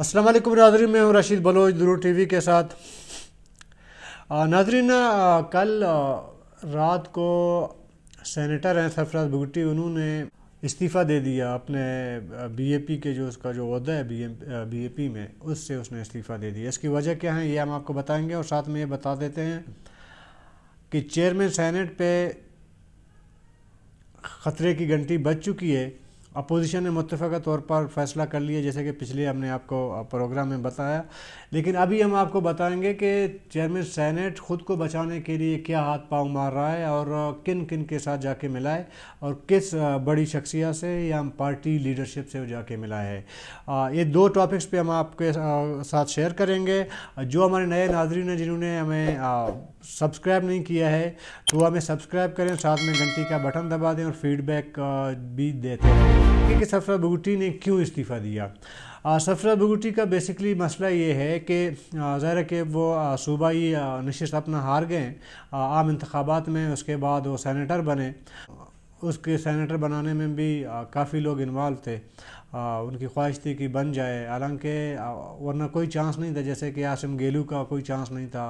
अस्सलाम वालेकुम नाजरीन मैं हूँ रशीद बलोच दुरू टीवी के साथ नाजरीन कल रात को सेनेटर हैं सरफराज भुगटी उन्होंने इस्तीफ़ा दे दिया अपने बीएपी के जो उसका जो अहदा है बी बीएपी में उससे उसने इस्तीफ़ा दे दिया इसकी वजह क्या है ये हम आपको बताएंगे और साथ में ये बता देते हैं कि चेयरमैन सेनेट पे ख़तरे की घंटी बज चुकी है अपोजिशन ने मुतफ़ा तौर पर फैसला कर लिया जैसे कि पिछले हमने आपको प्रोग्राम में बताया लेकिन अभी हम आपको बताएंगे कि चेयरमैन सैनेट ख़ुद को बचाने के लिए क्या हाथ पांव मार रहा है और किन किन के साथ जाके मिला है और किस बड़ी शख्सियत से या पार्टी लीडरशिप से जाके मिला है ये दो टॉपिक्स पर हम आपके साथ शेयर करेंगे जो हमारे नए नाजरीन हैं जिन्होंने हमें सब्सक्राइब नहीं किया है तो हमें सब्सक्राइब करें साथ में घंटी का बटन दबा दें और फीडबैक भी देते रहें कि सफरा बगुटी ने क्यों इस्तीफ़ा दिया सफरा बगुटी का बेसिकली मसला ये है कि ज़ाहिर कि वो सूबाई नशस्त अपना हार गए आम इंतबात में उसके बाद वो सैनिटर बने उसके सैनिटर बनाने में भी काफ़ी लोग इन्वाल्व थे आ, उनकी ख्वाहिश थी कि बन जाए हालांकि वरना कोई चांस नहीं था जैसे कि आसिम गेलू का कोई चांस नहीं था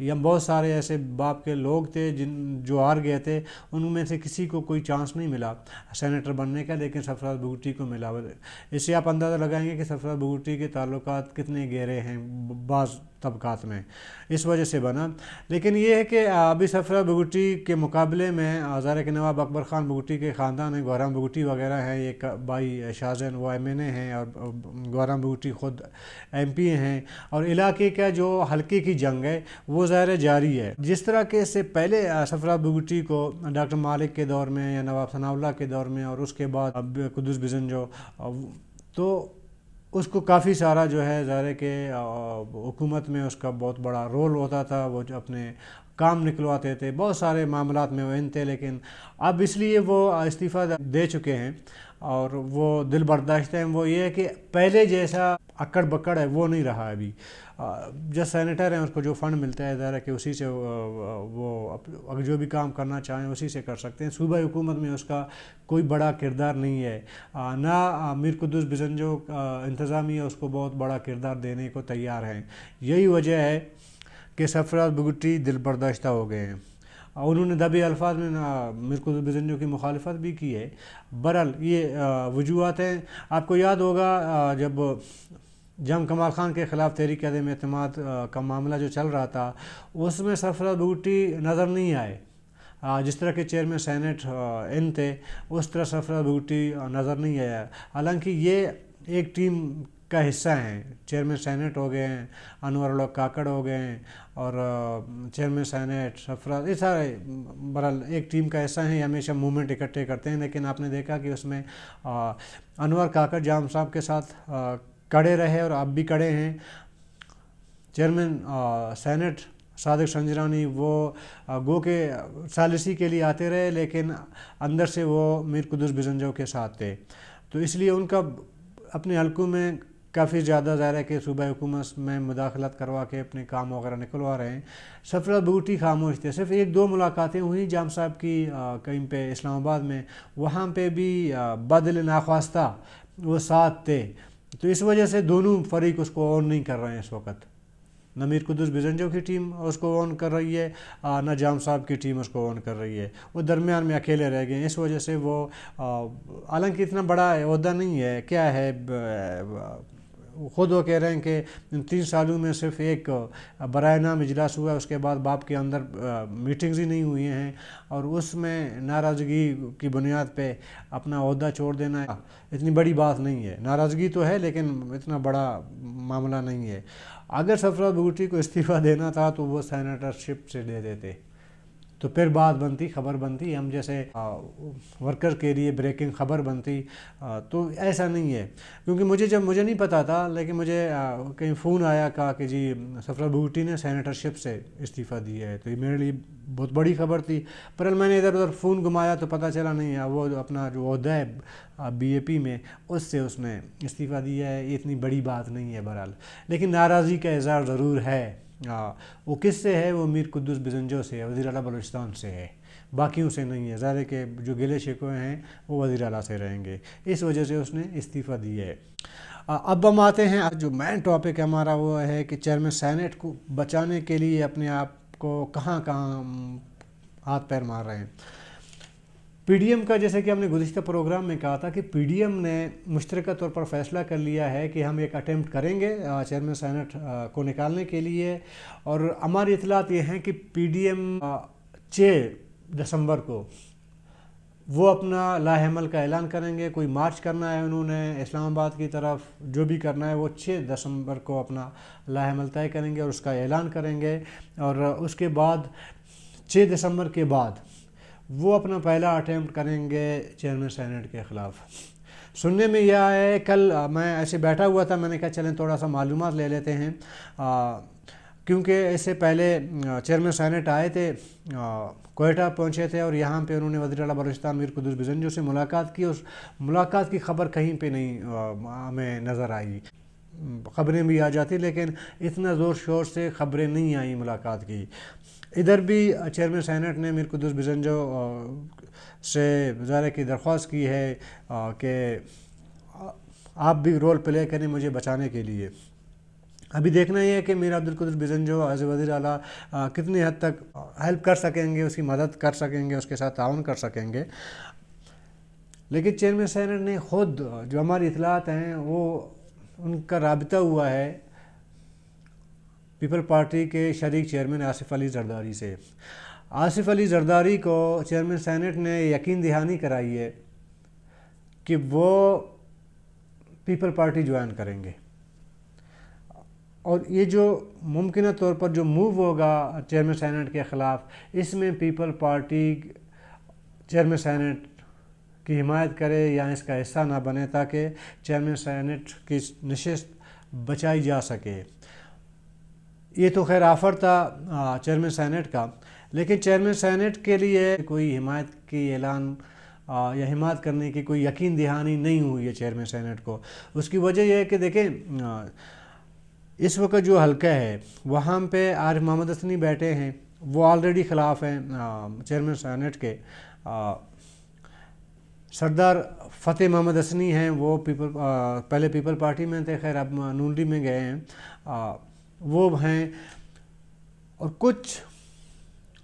या बहुत सारे ऐसे बाप के लोग थे जिन जो हार गए थे उनमें से किसी को कोई चांस नहीं मिला सेनेटर बनने का लेकिन सफराज भुगटी को मिला इससे आप अंदाज़ा लगाएंगे कि सफराज भुगटी के ताल्लुक कितने गहरे हैं बाज़ तबकात में इस वजह से बना लेकिन ये है कि अभी सफरा बगुटी के मुकाबले में हजार के नवाब अकबर ख़ान बगुटी के ख़ानदान हैं गौराम बगुटी वगैरह हैं ये भाई शाहजन वो एम एन ए हैं और गौराम बगुटी ख़ुद एम पी हैं और इलाके का जो हल्के की जंग है वो ज़ाहिर जारी है जिस तरह के इससे पहले सफरा बगुटी को डॉक्टर मालिक के दौर में या नवाब सनाउल्ला के दौर में और उसके बाद कुदस बिजन जो तो उसको काफ़ी सारा जो है ज़ाहिर के हुकूमत में उसका बहुत बड़ा रोल होता था वो जो अपने काम निकलवाते थे बहुत सारे मामलों में वहन थे लेकिन अब इसलिए वो इस्तीफ़ा दे चुके हैं और वो दिल बर्दाश्त हैं वो ये है कि पहले जैसा अकड़ बकड़ है वो नहीं रहा अभी जो सैनिटर हैं उसको जो फ़ंड मिलता है ज़ाहिर कि उसी से वो अगर जो भी काम करना चाहें उसी से कर सकते हैं सूबा हुकूमत में उसका कोई बड़ा किरदार नहीं है ना मीर कुदस बिजन जो इंतज़ामिया उसको बहुत बड़ा किरदार देने को तैयार हैं यही वजह है कि सफ़राज बुगटी दिल बर्दाश्त हो गए हैं उन्होंने दबी अल्फाज में मिर्कुल बिजनजो की मुखालफत भी की है बरल ये वजूहत हैं आपको याद होगा जब जम कमाल खान के ख़िलाफ़ तहरीक आदम अतमाद का मामला जो चल रहा था उसमें सफरा बूटी नज़र नहीं आए जिस तरह के चेयरमैन सैनेट इन थे उस तरह सफरा बूटी नज़र नहीं आया हालांकि ये एक टीम का हिस्सा हैं चेयरमैन सैनेट हो गए हैं अनवर लोग काकड़ हो गए हैं और चेयरमैन सैनेट सफरा ये सारे बहरहाल एक टीम का हिस्सा हैं हमेशा मूवमेंट इकट्ठे करते हैं लेकिन आपने देखा कि उसमें अनवर काकड़ जाम साहब के साथ कड़े रहे और अब भी कड़े हैं चेयरमैन सेनेट साधक संजरानी वो गो के सालिसी के लिए आते रहे लेकिन अंदर से वो मीर कुदस बिजनजो के साथ थे तो इसलिए उनका अपने हलकों में काफ़ी ज़्यादा ज़ाहिर है कि सूबा हुकूमत में मुदाखलत करवा के अपने काम वगैरह निकलवा रहे हैं सफरत बूटी खामोश थे सिर्फ एक दो मुलाकातें हुई जाम साहब की कहीं पे इस्लामाबाद में वहाँ पे भी बदल नाख्वास्ता वो साथ थे तो इस वजह से दोनों फरीक उसको ऑन नहीं कर रहे हैं इस वक्त न मीर कुदस बिजनजो की टीम उसको ऑन कर रही है न जाम साहब की टीम उसको ऑन कर रही है वो दरमियान में अकेले रह गए इस वजह से वो हालांकि इतना बड़ा अहदा नहीं है क्या है ख़ुद वो कह रहे हैं कि तीन सालों में सिर्फ एक बर नाम इजलास हुआ है उसके बाद बाप के अंदर मीटिंग्स ही नहीं हुई हैं और उसमें नाराज़गी की बुनियाद पर अपना अहदा छोड़ देना इतनी बड़ी बात नहीं है नाराज़गी तो है लेकिन इतना बड़ा मामला नहीं है अगर सफरा बूटी को इस्तीफ़ा देना था तो वो सेनेटरशिप से दे देते तो फिर बात बनती खबर बनती हम जैसे वर्कर के लिए ब्रेकिंग खबर बनती तो ऐसा नहीं है क्योंकि मुझे जब मुझे नहीं पता था लेकिन मुझे कहीं फ़ोन आया कहा कि जी सफरा बूटी ने सैनिटरशिप से इस्तीफ़ा दिया है तो ये मेरे लिए बहुत बड़ी खबर थी पर मैंने इधर उधर फ़ोन घुमाया तो पता चला नहीं है वो अपना जो अहदा है पी में उससे उसने इस्तीफ़ा दिया है इतनी बड़ी बात नहीं है बहरहाल लेकिन नाराज़गी का इजहार ज़रूर है हाँ, वो किस से है वो मीर कुदस बिजनजो से है वज़ी अला बलूचिस्तान से है बाकी से नहीं है ज़ाहिर के जो गिले शिकवे हैं वो वज़ी अला से रहेंगे इस वजह से उसने इस्तीफ़ा दिया है अब हम आते हैं जो मेन टॉपिक हमारा वो है कि चेयरमैन सैनेट को बचाने के लिए अपने आप को कहाँ कहाँ हाथ पैर मार रहे हैं पीडीएम का जैसे कि हमने गुजशत प्रोग्राम में कहा था कि पीडीएम ने मुश्तरक तौर पर फैसला कर लिया है कि हम एक अटैम्प्ट करेंगे चेयरमैन सैनट को निकालने के लिए और हमारी इतलात ये हैं कि पीडीएम छः दिसंबर को वो अपना लाहमल का ऐलान करेंगे कोई मार्च करना है उन्होंने इस्लामाबाद की तरफ जो भी करना है वो छः दिसंबर को अपना लाहमल तय करेंगे और उसका ऐलान करेंगे और उसके बाद छः दिसंबर के बाद वो अपना पहला अटैम्प्ट करेंगे चेयरमैन सेनेट के ख़िलाफ सुनने में यह है कल मैं ऐसे बैठा हुआ था मैंने कहा चलें थोड़ा सा मालूम ले लेते हैं क्योंकि इससे पहले चेयरमैन सैनेट आए थे कोयटा पहुंचे थे और यहाँ पे उन्होंने वजी अला बलोचिस्तान मीर कुदस बिजनजू से मुलाकात की उस मुलाकात की खबर कहीं पे नहीं हमें नज़र आई खबरें भी आ जाती लेकिन इतना ज़ोर शोर से खबरें नहीं आई मुलाकात की इधर भी चेयरमैन सैनट ने मीर कुदस जो से ज़ारे की दरख्वास्त की है कि आप भी रोल प्ले करें मुझे बचाने के लिए अभी देखना यह है कि मीर अब्दुल कुदर जो एज वजी अला कितनी हद तक हेल्प कर सकेंगे उसकी मदद कर सकेंगे उसके साथ ताउन कर सकेंगे लेकिन चेयरमैन सैनट ने खुद जो हमारी इतलात हैं वो उनका रबता हुआ है पीपल पार्टी के शरीक चेयरमैन आसिफ अली जरदारी से आसिफ अली जरदारी को चेयरमैन सेनेट ने यकीन दहानी कराई है कि वो पीपल पार्टी ज्वाइन करेंगे और ये जो मुमकिन तौर पर जो मूव होगा चेयरमैन सेनेट के ख़िलाफ़ इसमें पीपल पार्टी चेयरमैन सेनेट की हिमायत करे या इसका हिस्सा ना बने ताकि चेयरमैन सेनेट की नशस्त बचाई जा सके ये तो खैर आफर था चेयरमैन सैनेट का लेकिन चेयरमैन सैनेट के लिए कोई हिमायत की ऐलान या हिमायत करने की कोई यकीन दहानी नहीं हुई है चेयरमैन सैनेट को उसकी वजह यह है कि देखें इस वक्त जो हल्का है वहाँ पे आरिफ मोहम्मद असनी बैठे हैं वो ऑलरेडी ख़िलाफ़ हैं चेयरमैन सैनेट के सरदार फ़तेह मोहम्मद असनी हैं वो पीपल आ, पहले पीपल पार्टी में थे खैर अब नूडी में गए हैं वो हैं और कुछ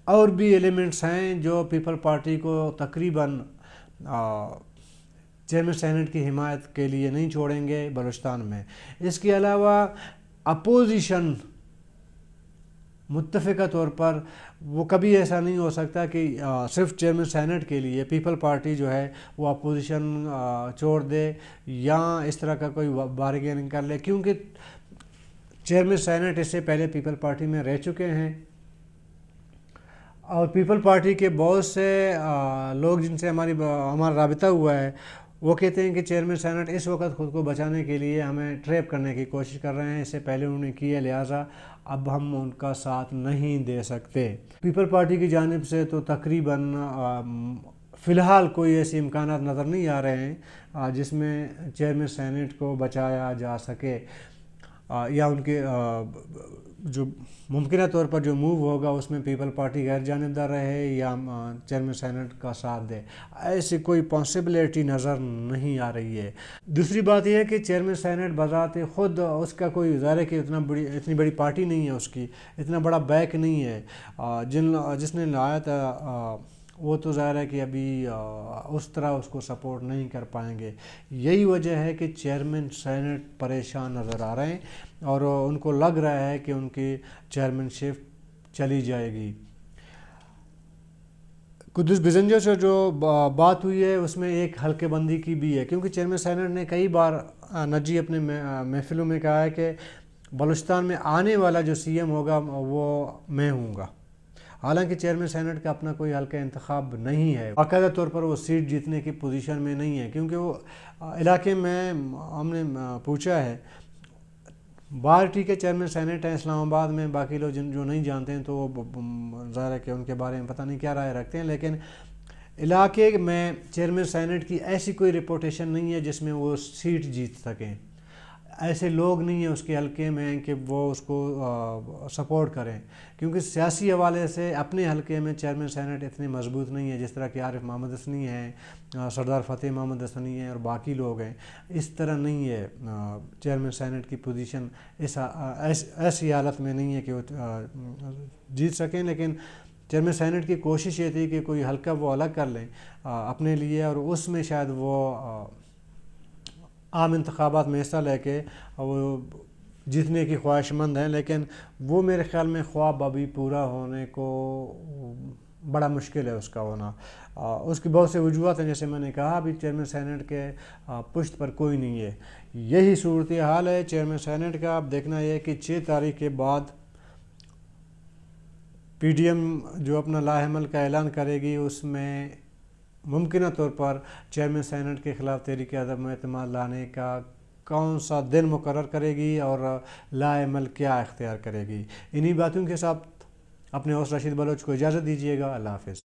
और भी एलिमेंट्स हैं जो पीपल पार्टी को तकरीबन चेयरमैन सैनट की हिमायत के लिए नहीं छोड़ेंगे बलुचतान में इसके अलावा अपोजिशन मुतफ़ा तौर पर वो कभी ऐसा नहीं हो सकता कि आ, सिर्फ चेयरमैन सैनट के लिए पीपल पार्टी जो है वो अपोजिशन छोड़ दे या इस तरह का कोई बारगेनिंग कर ले क्योंकि चेयरमैन सैनेट इससे पहले पीपल पार्टी में रह चुके हैं और पीपल पार्टी के बहुत से लोग जिनसे हमारी हमारा रबता हुआ है वो कहते हैं कि चेयरमैन सैनेट इस वक्त खुद को बचाने के लिए हमें ट्रैप करने की कोशिश कर रहे हैं इससे पहले उन्होंने किया लिहाजा अब हम उनका साथ नहीं दे सकते पीपल पार्टी की जानब से तो तकरीबन फ़िलहाल कोई ऐसे इम्कान नज़र नहीं आ रहे हैं जिसमें चेयरमैन सैनेट को बचाया जा सके या उनके जो मुमकिन तौर पर जो मूव होगा उसमें पीपल पार्टी गैर जानबदार रहे या चेयरमैन सैनट का साथ दे ऐसी कोई पॉसिबिलिटी नज़र नहीं आ रही है दूसरी बात यह है कि चेयरमैन सैनट बजाते ख़ुद उसका कोई ज़ाहिर है कि इतना बड़ी इतनी बड़ी पार्टी नहीं है उसकी इतना बड़ा बैक नहीं है जिन जिसने लाया था वो तो ज़ाहिर है कि अभी उस तरह उसको सपोर्ट नहीं कर पाएंगे यही वजह है कि चेयरमैन सेनेट परेशान नज़र आ रहे हैं और उनको लग रहा है कि उनकी चेयरमैनशिप चली जाएगी कुदस बिजंजर से जो बात हुई है उसमें एक हल्केबंदी की भी है क्योंकि चेयरमैन सैनट ने कई बार नजी अपने महफिलों में कहा है कि बलूचिस्तान में आने वाला जो सीएम होगा वो मैं हूँगा हालांकि चेयरमैन सेनेट का अपना कोई हल्का इंतखब नहीं है बाकायदा तौर पर वो सीट जीतने की पोजीशन में नहीं है क्योंकि वो इलाके में हमने पूछा है बार्टी के चेयरमैन सेनेट हैं इस्लामाबाद में बाकी लोग जिन जो नहीं जानते हैं तो ज़ाहिर है कि उनके बारे में पता नहीं क्या राय रखते हैं लेकिन इलाके में चेयरमैन सेनेट की ऐसी कोई रिपोर्टेशन नहीं है जिसमें वो सीट जीत सकें ऐसे लोग नहीं हैं उसके हलके में कि वो उसको सपोर्ट करें क्योंकि सियासी हवाले से अपने हलके में चेयरमैन सैनट इतने मजबूत नहीं है जिस तरह के आरिफ मोहम्मद हसनी हैं सरदार फ़तेह मोहम्मद हसनी हैं और बाकी लोग हैं इस तरह नहीं है चेयरमैन सैनट की पोजीशन इस ऐसी हालत में नहीं है कि वो जीत सकें लेकिन चेयरमैन सैनट की कोशिश ये थी कि कोई हल्का वो अलग कर लें अपने लिए और उसमें शायद वो आम इंतबात में हिस्सा लेके वो जीतने की ख्वाहिशमंद हैं लेकिन वो मेरे ख्याल में ख्वाब अभी पूरा होने को बड़ा मुश्किल है उसका होना आ, उसकी बहुत से वजूहत हैं जैसे मैंने कहा अभी चेयरमैन सैनट के पुश्त पर कोई नहीं है यही सूरत हाल है चेयरमैन सैनट का अब देखना यह कि छः तारीख के बाद पीडीएम जो अपना लाहमल का ऐलान करेगी उसमें मुमकिन तौर पर चेयरमैन सैनट के ख़िलाफ़ तहरीक अदम अतम लाने का कौन सा दिन मुकर करेगी और लाल क्या इख्तियार करेगी इन्हीं बातों के साथ अपने हौस रशीद बलोच को इजाज़त दीजिएगा अल्लाह हाफ